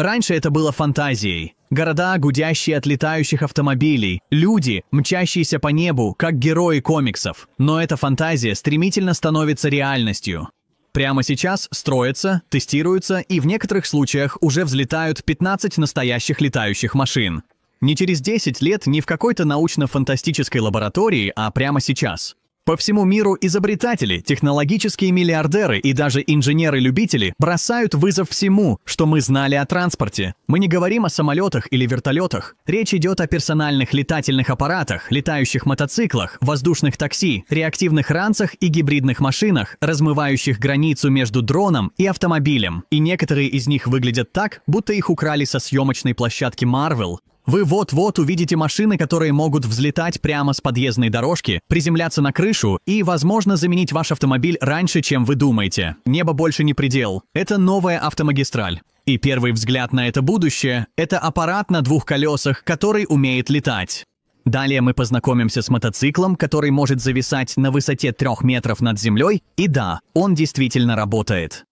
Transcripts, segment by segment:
Раньше это было фантазией. Города, гудящие от летающих автомобилей, люди, мчащиеся по небу, как герои комиксов. Но эта фантазия стремительно становится реальностью. Прямо сейчас строятся, тестируются и в некоторых случаях уже взлетают 15 настоящих летающих машин. Не через 10 лет не в какой-то научно-фантастической лаборатории, а прямо сейчас – по всему миру изобретатели, технологические миллиардеры и даже инженеры-любители бросают вызов всему, что мы знали о транспорте. Мы не говорим о самолетах или вертолетах. Речь идет о персональных летательных аппаратах, летающих мотоциклах, воздушных такси, реактивных ранцах и гибридных машинах, размывающих границу между дроном и автомобилем. И некоторые из них выглядят так, будто их украли со съемочной площадки Marvel, вы вот-вот увидите машины, которые могут взлетать прямо с подъездной дорожки, приземляться на крышу и, возможно, заменить ваш автомобиль раньше, чем вы думаете. Небо больше не предел. Это новая автомагистраль. И первый взгляд на это будущее – это аппарат на двух колесах, который умеет летать. Далее мы познакомимся с мотоциклом, который может зависать на высоте трех метров над землей, и да, он действительно работает.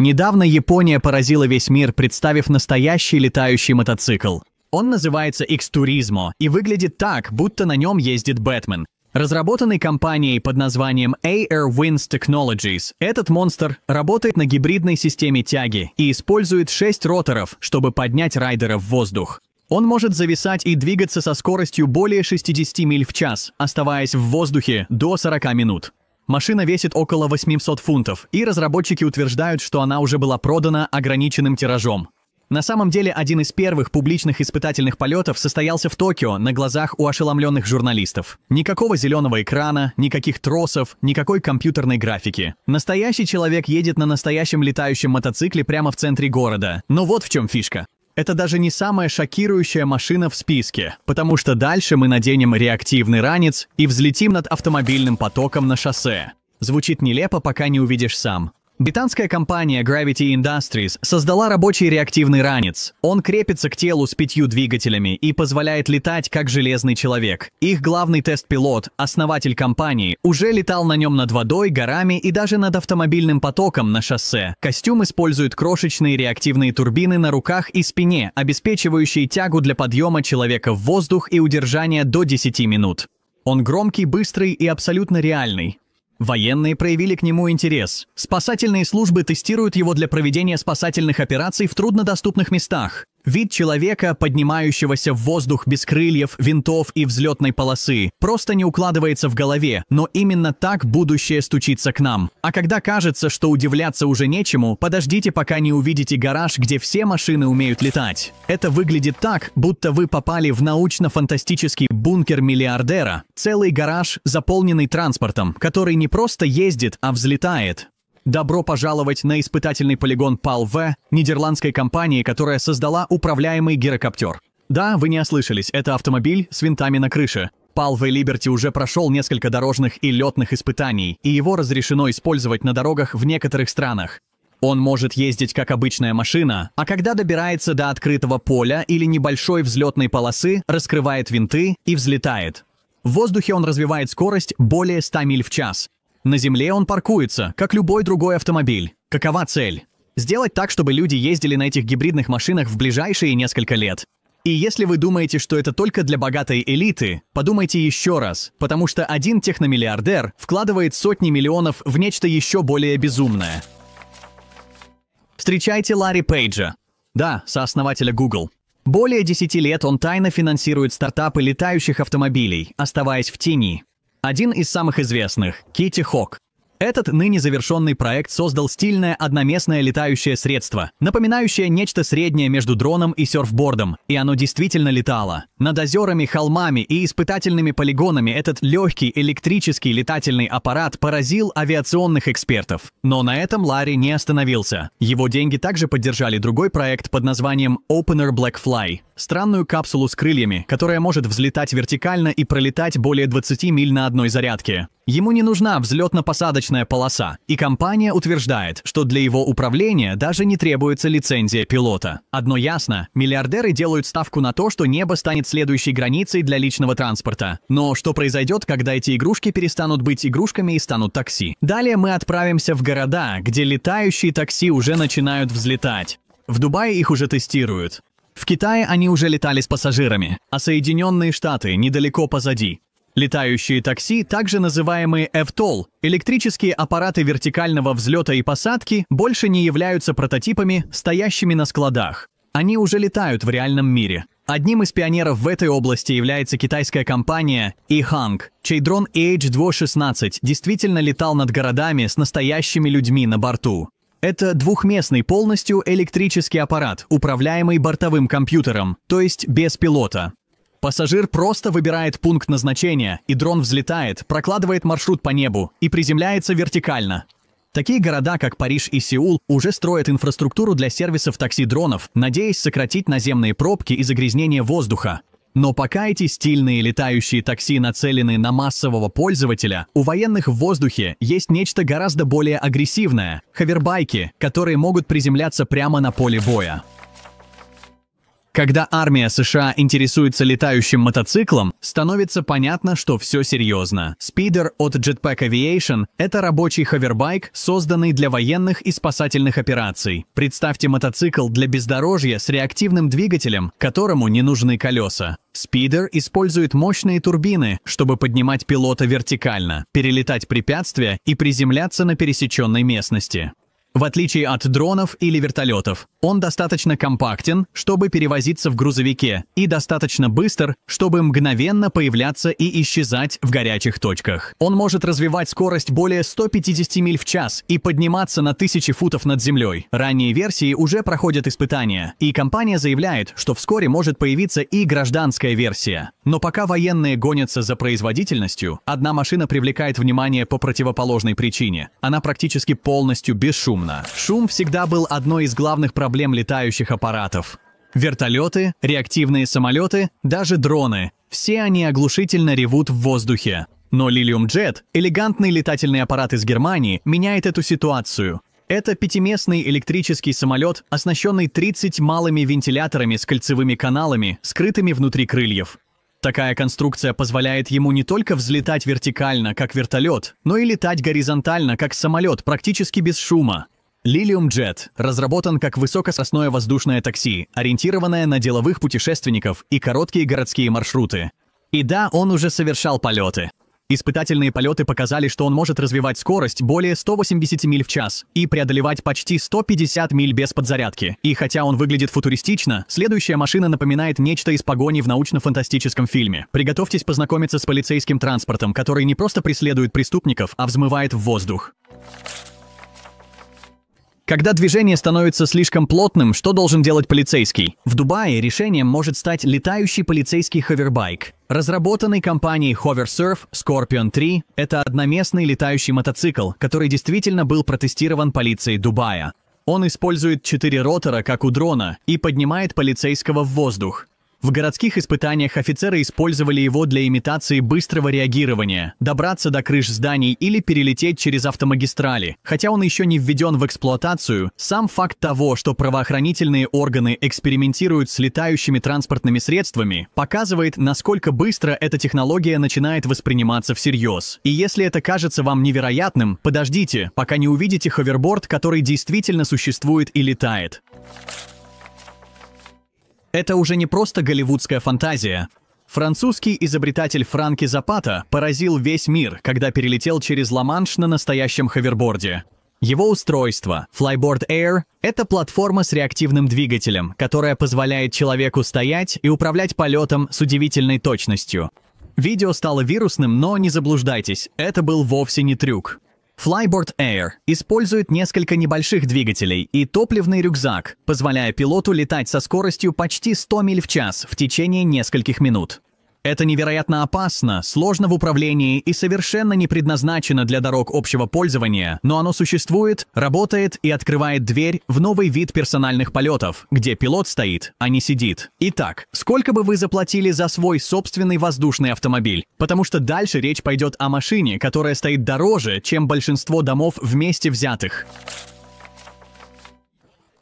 Недавно Япония поразила весь мир, представив настоящий летающий мотоцикл. Он называется X-Turismo и выглядит так, будто на нем ездит Бэтмен. Разработанный компанией под названием AR Winds Technologies, этот монстр работает на гибридной системе тяги и использует 6 роторов, чтобы поднять райдера в воздух. Он может зависать и двигаться со скоростью более 60 миль в час, оставаясь в воздухе до 40 минут. Машина весит около 800 фунтов, и разработчики утверждают, что она уже была продана ограниченным тиражом. На самом деле, один из первых публичных испытательных полетов состоялся в Токио на глазах у ошеломленных журналистов. Никакого зеленого экрана, никаких тросов, никакой компьютерной графики. Настоящий человек едет на настоящем летающем мотоцикле прямо в центре города. Но ну вот в чем фишка. Это даже не самая шокирующая машина в списке, потому что дальше мы наденем реактивный ранец и взлетим над автомобильным потоком на шоссе. Звучит нелепо, пока не увидишь сам. Британская компания Gravity Industries создала рабочий реактивный ранец. Он крепится к телу с пятью двигателями и позволяет летать как железный человек. Их главный тест-пилот, основатель компании, уже летал на нем над водой, горами и даже над автомобильным потоком на шоссе. Костюм использует крошечные реактивные турбины на руках и спине, обеспечивающие тягу для подъема человека в воздух и удержания до 10 минут. Он громкий, быстрый и абсолютно реальный. Военные проявили к нему интерес. Спасательные службы тестируют его для проведения спасательных операций в труднодоступных местах. Вид человека, поднимающегося в воздух без крыльев, винтов и взлетной полосы, просто не укладывается в голове, но именно так будущее стучится к нам. А когда кажется, что удивляться уже нечему, подождите, пока не увидите гараж, где все машины умеют летать. Это выглядит так, будто вы попали в научно-фантастический бункер миллиардера. Целый гараж, заполненный транспортом, который не просто ездит, а взлетает. Добро пожаловать на испытательный полигон ПАЛ-В нидерландской компании, которая создала управляемый гирокоптер. Да, вы не ослышались, это автомобиль с винтами на крыше. ПАЛ-В Liberty уже прошел несколько дорожных и летных испытаний, и его разрешено использовать на дорогах в некоторых странах. Он может ездить как обычная машина, а когда добирается до открытого поля или небольшой взлетной полосы, раскрывает винты и взлетает. В воздухе он развивает скорость более 100 миль в час – на земле он паркуется, как любой другой автомобиль. Какова цель? Сделать так, чтобы люди ездили на этих гибридных машинах в ближайшие несколько лет. И если вы думаете, что это только для богатой элиты, подумайте еще раз, потому что один техномиллиардер вкладывает сотни миллионов в нечто еще более безумное. Встречайте Ларри Пейджа. Да, сооснователя Google. Более 10 лет он тайно финансирует стартапы летающих автомобилей, оставаясь в тени. Один из самых известных – Кити Хок. Этот ныне завершенный проект создал стильное одноместное летающее средство, напоминающее нечто среднее между дроном и серфбордом, и оно действительно летало. Над озерами, холмами и испытательными полигонами этот легкий электрический летательный аппарат поразил авиационных экспертов. Но на этом Ларри не остановился. Его деньги также поддержали другой проект под названием Opener Black Fly, Странную капсулу с крыльями, которая может взлетать вертикально и пролетать более 20 миль на одной зарядке. Ему не нужна взлетно-посадочная полоса, и компания утверждает, что для его управления даже не требуется лицензия пилота. Одно ясно, миллиардеры делают ставку на то, что небо станет следующей границей для личного транспорта. Но что произойдет, когда эти игрушки перестанут быть игрушками и станут такси? Далее мы отправимся в города, где летающие такси уже начинают взлетать. В Дубае их уже тестируют. В Китае они уже летали с пассажирами, а Соединенные Штаты недалеко позади. Летающие такси, также называемые EVTOL, электрические аппараты вертикального взлета и посадки, больше не являются прототипами, стоящими на складах. Они уже летают в реальном мире. Одним из пионеров в этой области является китайская компания iHang. чей дрон EH-216 действительно летал над городами с настоящими людьми на борту. Это двухместный полностью электрический аппарат, управляемый бортовым компьютером, то есть без пилота. Пассажир просто выбирает пункт назначения, и дрон взлетает, прокладывает маршрут по небу и приземляется вертикально. Такие города, как Париж и Сеул, уже строят инфраструктуру для сервисов такси-дронов, надеясь сократить наземные пробки и загрязнение воздуха. Но пока эти стильные летающие такси нацелены на массового пользователя, у военных в воздухе есть нечто гораздо более агрессивное – хавербайки, которые могут приземляться прямо на поле боя. Когда армия США интересуется летающим мотоциклом, становится понятно, что все серьезно. Спидер от Jetpack Aviation – это рабочий ховербайк, созданный для военных и спасательных операций. Представьте мотоцикл для бездорожья с реактивным двигателем, которому не нужны колеса. Спидер использует мощные турбины, чтобы поднимать пилота вертикально, перелетать препятствия и приземляться на пересеченной местности. В отличие от дронов или вертолетов, он достаточно компактен, чтобы перевозиться в грузовике, и достаточно быстр, чтобы мгновенно появляться и исчезать в горячих точках. Он может развивать скорость более 150 миль в час и подниматься на тысячи футов над землей. Ранние версии уже проходят испытания, и компания заявляет, что вскоре может появиться и гражданская версия. Но пока военные гонятся за производительностью, одна машина привлекает внимание по противоположной причине. Она практически полностью бесшумна недавно. Шум всегда был одной из главных проблем летающих аппаратов. Вертолеты, реактивные самолеты, даже дроны – все они оглушительно ревут в воздухе. Но Lilium Jet, элегантный летательный аппарат из Германии, меняет эту ситуацию. Это пятиместный электрический самолет, оснащенный 30 малыми вентиляторами с кольцевыми каналами, скрытыми внутри крыльев. Такая конструкция позволяет ему не только взлетать вертикально, как вертолет, но и летать горизонтально, как самолет, практически без шума. Lilium Jet разработан как высокососное воздушное такси, ориентированное на деловых путешественников и короткие городские маршруты. И да, он уже совершал полеты. Испытательные полеты показали, что он может развивать скорость более 180 миль в час и преодолевать почти 150 миль без подзарядки. И хотя он выглядит футуристично, следующая машина напоминает нечто из погони в научно-фантастическом фильме. Приготовьтесь познакомиться с полицейским транспортом, который не просто преследует преступников, а взмывает в воздух. Когда движение становится слишком плотным, что должен делать полицейский? В Дубае решением может стать летающий полицейский ховербайк. Разработанный компанией HoverSurf Scorpion 3 – это одноместный летающий мотоцикл, который действительно был протестирован полицией Дубая. Он использует четыре ротора, как у дрона, и поднимает полицейского в воздух. В городских испытаниях офицеры использовали его для имитации быстрого реагирования, добраться до крыш зданий или перелететь через автомагистрали. Хотя он еще не введен в эксплуатацию, сам факт того, что правоохранительные органы экспериментируют с летающими транспортными средствами, показывает, насколько быстро эта технология начинает восприниматься всерьез. И если это кажется вам невероятным, подождите, пока не увидите ховерборд, который действительно существует и летает. Это уже не просто голливудская фантазия. Французский изобретатель Франки Запата поразил весь мир, когда перелетел через Ла-Манш на настоящем ховерборде. Его устройство, Flyboard Air, это платформа с реактивным двигателем, которая позволяет человеку стоять и управлять полетом с удивительной точностью. Видео стало вирусным, но не заблуждайтесь, это был вовсе не трюк. Flyboard Air использует несколько небольших двигателей и топливный рюкзак, позволяя пилоту летать со скоростью почти 100 миль в час в течение нескольких минут. Это невероятно опасно, сложно в управлении и совершенно не предназначено для дорог общего пользования, но оно существует, работает и открывает дверь в новый вид персональных полетов, где пилот стоит, а не сидит. Итак, сколько бы вы заплатили за свой собственный воздушный автомобиль? Потому что дальше речь пойдет о машине, которая стоит дороже, чем большинство домов вместе взятых.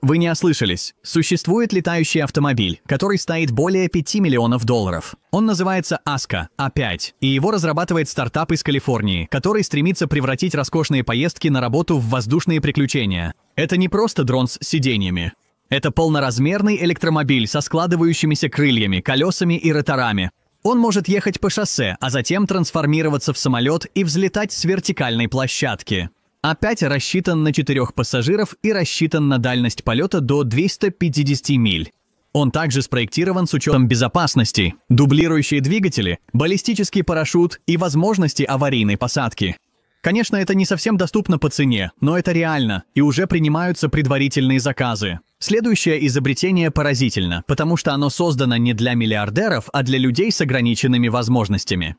Вы не ослышались. Существует летающий автомобиль, который стоит более 5 миллионов долларов. Он называется Аска А5, и его разрабатывает стартап из Калифорнии, который стремится превратить роскошные поездки на работу в воздушные приключения. Это не просто дрон с сиденьями. Это полноразмерный электромобиль со складывающимися крыльями, колесами и роторами. Он может ехать по шоссе, а затем трансформироваться в самолет и взлетать с вертикальной площадки опять рассчитан на четырех пассажиров и рассчитан на дальность полета до 250 миль. Он также спроектирован с учетом безопасности, дублирующие двигатели, баллистический парашют и возможности аварийной посадки. Конечно, это не совсем доступно по цене, но это реально, и уже принимаются предварительные заказы. Следующее изобретение поразительно, потому что оно создано не для миллиардеров, а для людей с ограниченными возможностями.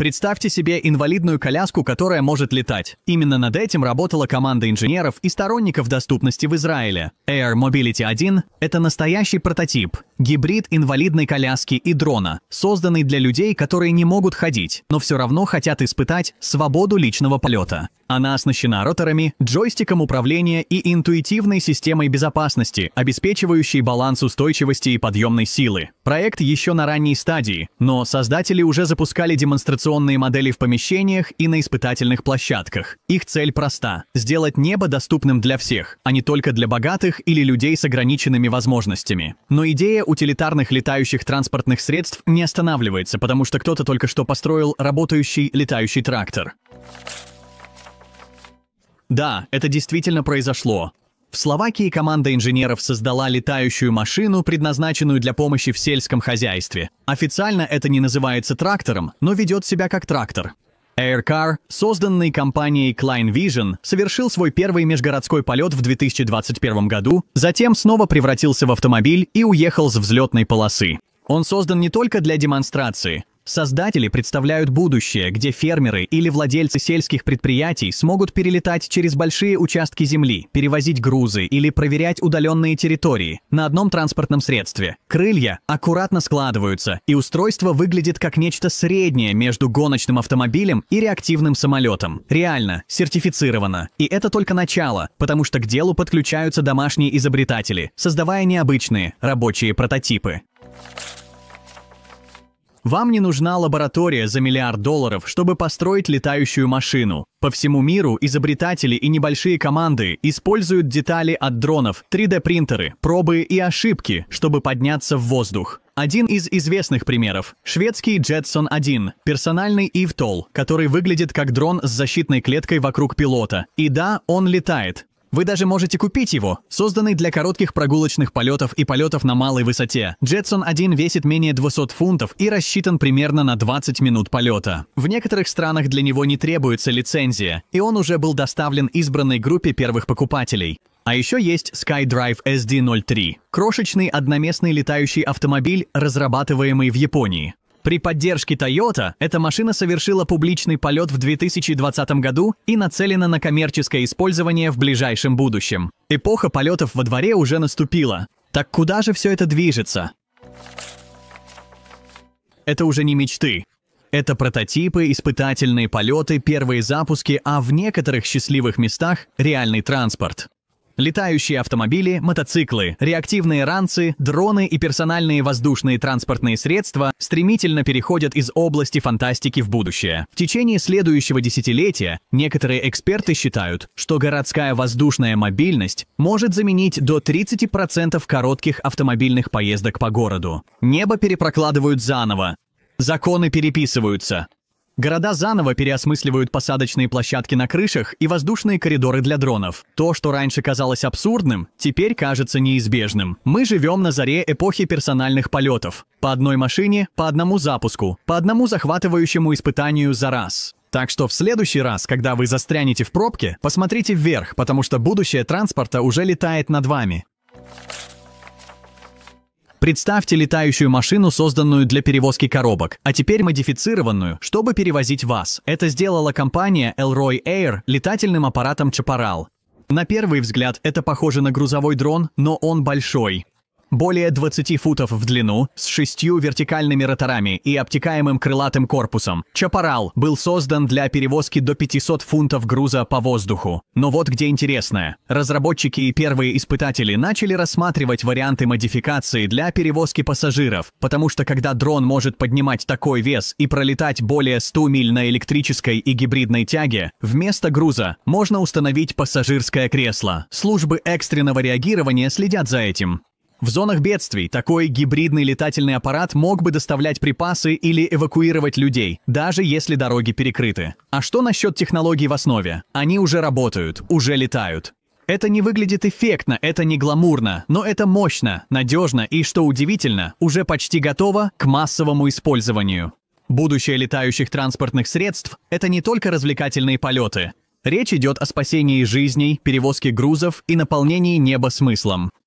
Представьте себе инвалидную коляску, которая может летать. Именно над этим работала команда инженеров и сторонников доступности в Израиле. Air Mobility 1 – это настоящий прототип, гибрид инвалидной коляски и дрона, созданный для людей, которые не могут ходить, но все равно хотят испытать свободу личного полета. Она оснащена роторами, джойстиком управления и интуитивной системой безопасности, обеспечивающей баланс устойчивости и подъемной силы. Проект еще на ранней стадии, но создатели уже запускали демонстрационные анимационные модели в помещениях и на испытательных площадках. Их цель проста – сделать небо доступным для всех, а не только для богатых или людей с ограниченными возможностями. Но идея утилитарных летающих транспортных средств не останавливается, потому что кто-то только что построил работающий летающий трактор. Да, это действительно произошло. В Словакии команда инженеров создала летающую машину, предназначенную для помощи в сельском хозяйстве. Официально это не называется трактором, но ведет себя как трактор. Aircar, созданный компанией Klein Vision, совершил свой первый межгородской полет в 2021 году, затем снова превратился в автомобиль и уехал с взлетной полосы. Он создан не только для демонстрации, Создатели представляют будущее, где фермеры или владельцы сельских предприятий смогут перелетать через большие участки земли, перевозить грузы или проверять удаленные территории на одном транспортном средстве. Крылья аккуратно складываются, и устройство выглядит как нечто среднее между гоночным автомобилем и реактивным самолетом. Реально, сертифицировано. И это только начало, потому что к делу подключаются домашние изобретатели, создавая необычные рабочие прототипы. Thank you вам не нужна лаборатория за миллиард долларов, чтобы построить летающую машину. По всему миру изобретатели и небольшие команды используют детали от дронов, 3D-принтеры, пробы и ошибки, чтобы подняться в воздух. Один из известных примеров – шведский Jetson-1, персональный Ивтол, который выглядит как дрон с защитной клеткой вокруг пилота. И да, он летает, вы даже можете купить его, созданный для коротких прогулочных полетов и полетов на малой высоте. Jetson-1 весит менее 200 фунтов и рассчитан примерно на 20 минут полета. В некоторых странах для него не требуется лицензия, и он уже был доставлен избранной группе первых покупателей. А еще есть SkyDrive SD-03 – крошечный одноместный летающий автомобиль, разрабатываемый в Японии. При поддержке Toyota эта машина совершила публичный полет в 2020 году и нацелена на коммерческое использование в ближайшем будущем. Эпоха полетов во дворе уже наступила. Так куда же все это движется? Это уже не мечты. Это прототипы, испытательные полеты, первые запуски, а в некоторых счастливых местах реальный транспорт. Летающие автомобили, мотоциклы, реактивные ранцы, дроны и персональные воздушные транспортные средства стремительно переходят из области фантастики в будущее. В течение следующего десятилетия некоторые эксперты считают, что городская воздушная мобильность может заменить до 30% коротких автомобильных поездок по городу. Небо перепрокладывают заново, законы переписываются, Города заново переосмысливают посадочные площадки на крышах и воздушные коридоры для дронов. То, что раньше казалось абсурдным, теперь кажется неизбежным. Мы живем на заре эпохи персональных полетов. По одной машине, по одному запуску, по одному захватывающему испытанию за раз. Так что в следующий раз, когда вы застрянете в пробке, посмотрите вверх, потому что будущее транспорта уже летает над вами. Представьте летающую машину, созданную для перевозки коробок, а теперь модифицированную, чтобы перевозить вас. Это сделала компания Elroy Air летательным аппаратом Chaparral. На первый взгляд это похоже на грузовой дрон, но он большой более 20 футов в длину, с шестью вертикальными роторами и обтекаемым крылатым корпусом. Чапарал был создан для перевозки до 500 фунтов груза по воздуху. Но вот где интересное. Разработчики и первые испытатели начали рассматривать варианты модификации для перевозки пассажиров, потому что когда дрон может поднимать такой вес и пролетать более 100 миль на электрической и гибридной тяге, вместо груза можно установить пассажирское кресло. Службы экстренного реагирования следят за этим. В зонах бедствий такой гибридный летательный аппарат мог бы доставлять припасы или эвакуировать людей, даже если дороги перекрыты. А что насчет технологий в основе? Они уже работают, уже летают. Это не выглядит эффектно, это не гламурно, но это мощно, надежно и, что удивительно, уже почти готово к массовому использованию. Будущее летающих транспортных средств – это не только развлекательные полеты. Речь идет о спасении жизней, перевозке грузов и наполнении неба смыслом.